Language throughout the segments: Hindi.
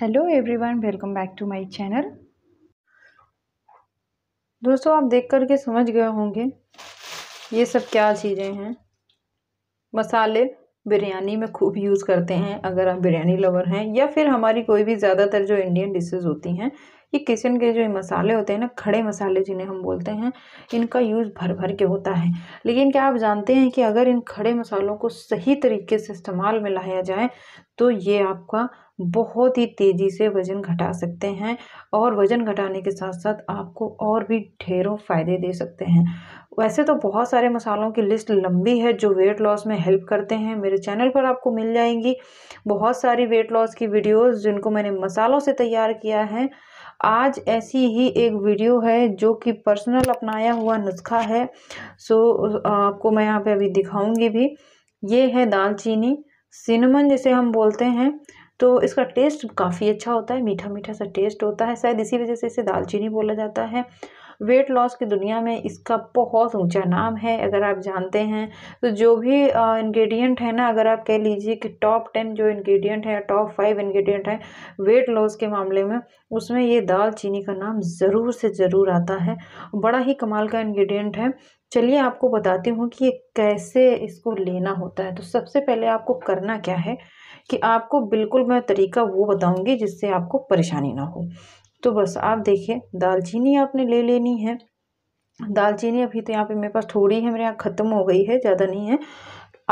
Hello everyone welcome back to my channel दोस्तों आप देख करके समझ गए होंगे ये सब क्या चीज़ें हैं मसाले बिरयानी में खूब यूज़ करते हैं अगर आप बिरयानी लवर हैं या फिर हमारी कोई भी ज़्यादातर जो इंडियन डिशेज़ होती हैं ये किचन के जो मसाले होते हैं ना खड़े मसाले जिन्हें हम बोलते हैं इनका यूज़ भर भर के होता है लेकिन क्या आप जानते हैं कि अगर इन खड़े मसालों को सही तरीके से इस्तेमाल में लाया जाए तो ये आपका बहुत ही तेज़ी से वज़न घटा सकते हैं और वज़न घटाने के साथ साथ आपको और भी ढेरों फ़ायदे दे सकते हैं वैसे तो बहुत सारे मसालों की लिस्ट लंबी है जो वेट लॉस में हेल्प करते हैं मेरे चैनल पर आपको मिल जाएंगी बहुत सारी वेट लॉस की वीडियोस जिनको मैंने मसालों से तैयार किया है आज ऐसी ही एक वीडियो है जो कि पर्सनल अपनाया हुआ नुस्खा है सो आपको मैं यहाँ पे अभी दिखाऊंगी भी ये है दालचीनी सिनेमन जिसे हम बोलते हैं तो इसका टेस्ट काफ़ी अच्छा होता है मीठा मीठा सा टेस्ट होता है शायद इसी वजह से इसे दालचीनी बोला जाता है वेट लॉस की दुनिया में इसका बहुत ऊंचा नाम है अगर आप जानते हैं तो जो भी इंग्रेडिएंट है ना अगर आप कह लीजिए कि टॉप टेन जो इंग्रेडिएंट है टॉप फाइव इंग्रेडिएंट है वेट लॉस के मामले में उसमें ये चीनी का नाम ज़रूर से ज़रूर आता है बड़ा ही कमाल का इंग्रेडिएंट है चलिए आपको बताती हूँ कि ये कैसे इसको लेना होता है तो सबसे पहले आपको करना क्या है कि आपको बिल्कुल मैं तरीका वो बताऊँगी जिससे आपको परेशानी ना हो तो बस आप देखिए दालचीनी आपने ले लेनी है दालचीनी अभी तो यहाँ पे मेरे पास थोड़ी है मेरे यहाँ ख़त्म हो गई है ज़्यादा नहीं है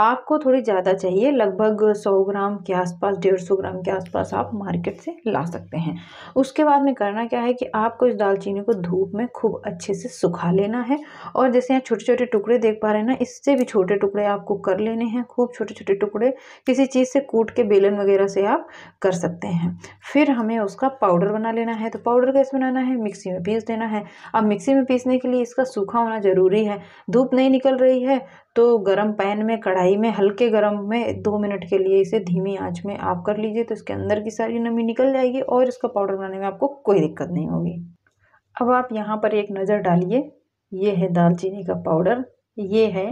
आपको थोड़ी ज़्यादा चाहिए लगभग सौ ग्राम के आसपास डेढ़ सौ ग्राम के आसपास आप मार्केट से ला सकते हैं उसके बाद में करना क्या है कि आपको इस दालचीनी को धूप में खूब अच्छे से सुखा लेना है और जैसे यहाँ छोटे छोटे टुकड़े देख पा रहे हैं ना इससे भी छोटे टुकड़े आपको कर लेने हैं खूब छोटे छोटे टुकड़े किसी चीज़ से कूट के बेलन वगैरह से आप कर सकते हैं फिर हमें उसका पाउडर बना लेना है तो पाउडर कैसे बनाना है मिक्सी में पीस देना है अब मिक्सी में पीसने के लिए इसका सूखा होना ज़रूरी है धूप नहीं निकल रही है तो गर्म पैन में कढ़ाई में हल्के गर्म में दो मिनट के लिए इसे धीमी आंच में आप कर लीजिए तो इसके अंदर की सारी नमी निकल जाएगी और इसका पाउडर बनाने में आपको कोई दिक्कत नहीं होगी अब आप यहाँ पर एक नज़र डालिए ये है दालचीनी का पाउडर ये है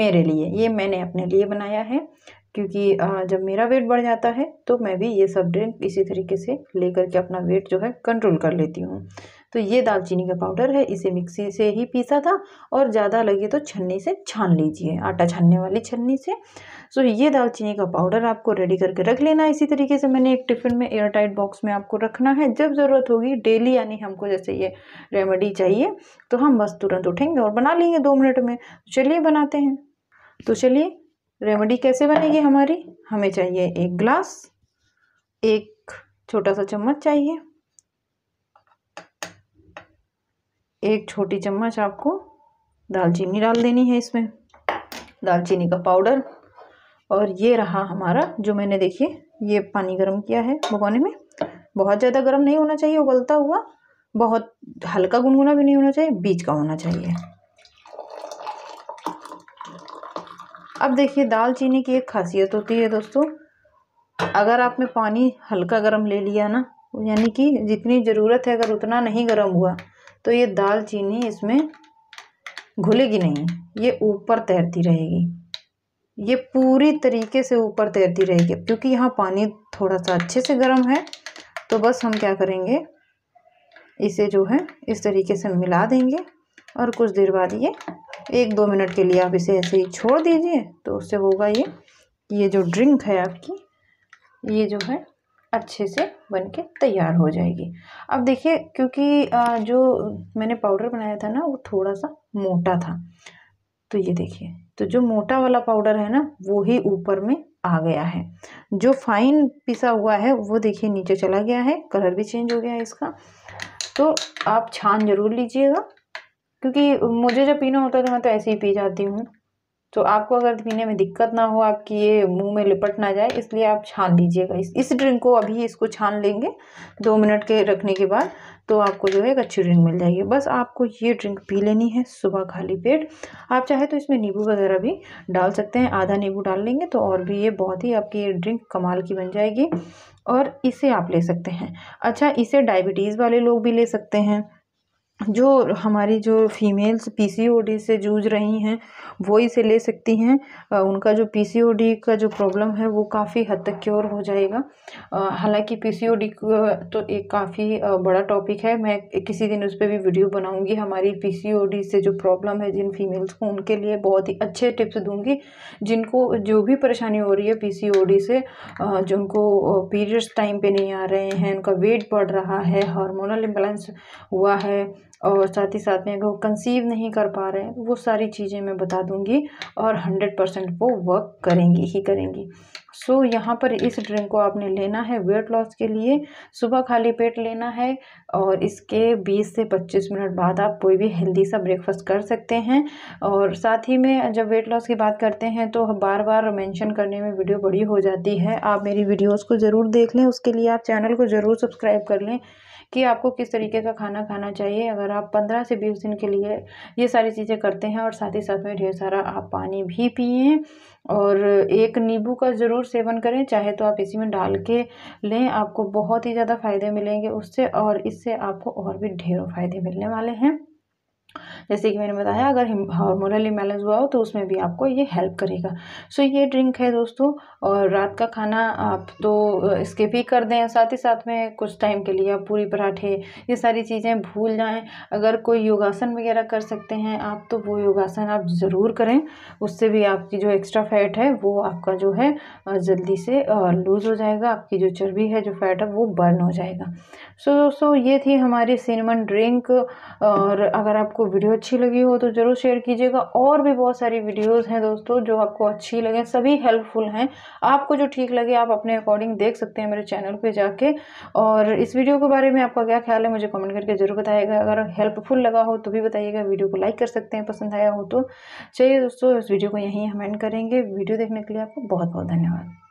मेरे लिए ये मैंने अपने लिए बनाया है क्योंकि जब मेरा वेट बढ़ जाता है तो मैं भी ये सब ड्रिंक इसी तरीके से लेकर के अपना वेट जो है कंट्रोल कर लेती हूँ तो ये दालचीनी का पाउडर है इसे मिक्सी से ही पीसा था और ज़्यादा लगे तो छन्नी से छान लीजिए आटा छानने वाली छन्नी से सो ये दालचीनी का पाउडर आपको रेडी करके रख लेना इसी तरीके से मैंने एक टिफ़िन में एयर टाइट बॉक्स में आपको रखना है जब ज़रूरत होगी डेली यानी हमको जैसे ये रेमेडी चाहिए तो हम बस तुरंत उठेंगे और बना लेंगे दो मिनट में चलिए बनाते हैं तो चलिए रेमेडी कैसे बनेगी हमारी हमें चाहिए एक ग्लास एक छोटा सा चम्मच चाहिए एक छोटी चम्मच आपको दालचीनी डाल देनी है इसमें दालचीनी का पाउडर और ये रहा हमारा जो मैंने देखिए ये पानी गर्म किया है भगोने में बहुत ज़्यादा गर्म नहीं होना चाहिए उबलता हुआ बहुत हल्का गुनगुना भी नहीं होना चाहिए बीच का होना चाहिए अब देखिए दालचीनी की एक खासियत होती है दोस्तों अगर आपने पानी हल्का गर्म ले लिया ना यानी कि जितनी ज़रूरत है अगर उतना नहीं गर्म हुआ तो ये दालचीनी इसमें घुलेगी नहीं ये ऊपर तैरती रहेगी ये पूरी तरीके से ऊपर तैरती रहेगी क्योंकि यहाँ पानी थोड़ा सा अच्छे से गर्म है तो बस हम क्या करेंगे इसे जो है इस तरीके से मिला देंगे और कुछ देर बाद ये एक दो मिनट के लिए आप इसे ऐसे ही छोड़ दीजिए तो उससे होगा ये ये जो ड्रिंक है आपकी ये जो है अच्छे से बन के तैयार हो जाएगी अब देखिए क्योंकि जो मैंने पाउडर बनाया था ना वो थोड़ा सा मोटा था तो ये देखिए तो जो मोटा वाला पाउडर है ना वो ही ऊपर में आ गया है जो फाइन पिसा हुआ है वो देखिए नीचे चला गया है कलर भी चेंज हो गया है इसका तो आप छान ज़रूर लीजिएगा क्योंकि मुझे जब पीना होता है तो मैं तो ऐसे ही पी जाती हूँ तो आपको अगर पीने में दिक्कत ना हो आपकी ये मुंह में लिपट ना जाए इसलिए आप छान लीजिएगा इस इस ड्रिंक को अभी इसको छान लेंगे दो मिनट के रखने के बाद तो आपको जो है एक अच्छी ड्रिंक मिल जाएगी बस आपको ये ड्रिंक पी लेनी है सुबह खाली पेट आप चाहे तो इसमें नींबू वगैरह भी डाल सकते हैं आधा नींबू डाल लेंगे तो और भी ये बहुत ही आपकी ये ड्रिंक कमाल की बन जाएगी और इसे आप ले सकते हैं अच्छा इसे डायबिटीज़ वाले लोग भी ले सकते हैं जो हमारी जो females P C O D से जूझ रही हैं वो इसे ले सकती हैं उनका जो पी सी ओ डी का जो प्रॉब्लम है वो काफ़ी हद तक क्योर हो जाएगा हालांकि पी सी ओ डी तो एक काफ़ी बड़ा टॉपिक है मैं किसी दिन उस पर भी वीडियो बनाऊंगी हमारी पी सी ओ डी से जो प्रॉब्लम है जिन फीमेल्स को उनके लिए बहुत ही अच्छे टिप्स दूँगी जिनको जो भी परेशानी हो रही है पी सी ओ डी से जिनको पीरियड्स टाइम पर नहीं आ रहे हैं उनका वेट बढ़ रहा है हारमोनल इम्बलेंस हुआ है और साथ ही साथ में अगर वो कंसीव नहीं कर पा रहे हैं वो सारी चीज़ें मैं बता दूंगी और हंड्रेड परसेंट वो वर्क करेंगी ही करेंगी सो so, यहाँ पर इस ड्रिंक को आपने लेना है वेट लॉस के लिए सुबह खाली पेट लेना है और इसके 20 से 25 मिनट बाद आप कोई भी हेल्दी सा ब्रेकफास्ट कर सकते हैं और साथ ही में जब वेट लॉस की बात करते हैं तो बार बार मेंशन करने में वीडियो बड़ी हो जाती है आप मेरी वीडियोस को ज़रूर देख लें उसके लिए आप चैनल को ज़रूर सब्सक्राइब कर लें कि आपको किस तरीके का खाना खाना चाहिए अगर आप पंद्रह से बीस दिन के लिए ये सारी चीज़ें करते हैं और साथ ही साथ में ढेर सारा आप पानी भी पिए और एक नींबू का ज़रूर सेवन करें चाहे तो आप इसी में डाल के लें आपको बहुत ही ज़्यादा फ़ायदे मिलेंगे उससे और इससे आपको और भी ढेरों फ़ायदे मिलने वाले हैं जैसे कि मैंने बताया हाँ। अगर हार्मोनल इम्बेलेंस हुआ हो तो उसमें भी आपको ये हेल्प करेगा सो ये ड्रिंक है दोस्तों और रात का खाना आप तो इसके भी कर दें साथ ही साथ में कुछ टाइम के लिए आप पूरी पराठे ये सारी चीज़ें भूल जाएँ अगर कोई योगासन वगैरह कर सकते हैं आप तो वो योगासन आप ज़रूर करें उससे भी आपकी जो एक्स्ट्रा फैट है वो आपका जो है जल्दी से लूज़ हो जाएगा आपकी जो चर्बी है जो फैट है वो बर्न हो जाएगा सो so, दोस्तों so, ये थी हमारी सिनेमन ड्रिंक और अगर आपको वीडियो अच्छी लगी हो तो ज़रूर शेयर कीजिएगा और भी बहुत सारी वीडियोस हैं दोस्तों जो आपको अच्छी लगे सभी हेल्पफुल हैं आपको जो ठीक लगे आप अपने अकॉर्डिंग देख सकते हैं मेरे चैनल पे जाके और इस वीडियो के बारे में आपका क्या ख्याल है मुझे कमेंट करके ज़रूर बताइएगा अगर हेल्पफुल लगा हो तो भी बताइएगा वीडियो को लाइक कर सकते हैं पसंद आया हो तो चलिए दोस्तों इस वीडियो को यहीं हम एंड करेंगे वीडियो देखने के लिए आपको बहुत बहुत धन्यवाद